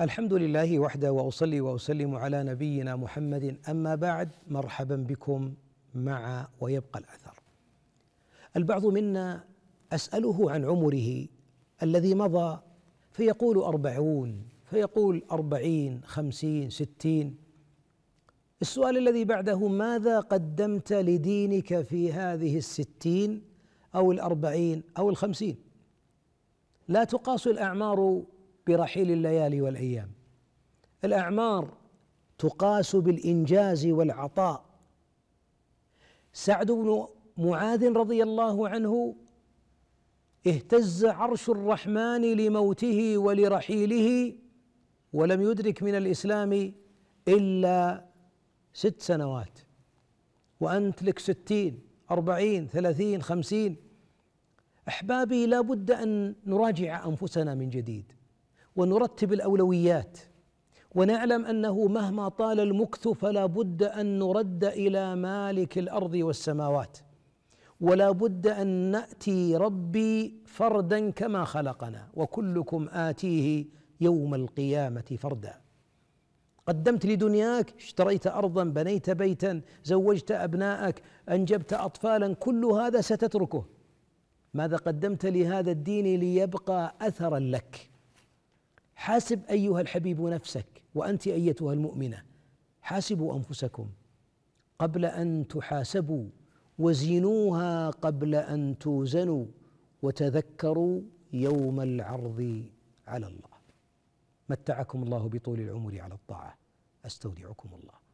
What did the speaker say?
الحمد لله وحده واصلي واسلم على نبينا محمد اما بعد مرحبا بكم مع ويبقى الاثر. البعض منا اساله عن عمره الذي مضى فيقول أربعون فيقول أربعين خمسين ستين السؤال الذي بعده ماذا قدمت لدينك في هذه الستين أو الأربعين أو الخمسين لا تقاس الأعمار برحيل الليالي والايام الاعمار تقاس بالانجاز والعطاء سعد بن معاذ رضي الله عنه اهتز عرش الرحمن لموته ولرحيله ولم يدرك من الاسلام الا ست سنوات وأنت لك ستين أربعين ثلاثين خمسين أحبابي لا بد أن نراجع أنفسنا من جديد ونرتب الاولويات ونعلم انه مهما طال المكث فلا بد ان نرد الى مالك الارض والسماوات ولا بد ان ناتي ربي فردا كما خلقنا وكلكم اتيه يوم القيامه فردا قدمت لدنياك اشتريت ارضا بنيت بيتا زوجت ابناءك انجبت اطفالا كل هذا ستتركه ماذا قدمت لهذا الدين ليبقى اثرا لك حاسب ايها الحبيب نفسك وانت ايتها المؤمنه حاسبوا انفسكم قبل ان تحاسبوا وزنوها قبل ان توزنوا وتذكروا يوم العرض على الله متعكم الله بطول العمر على الطاعه استودعكم الله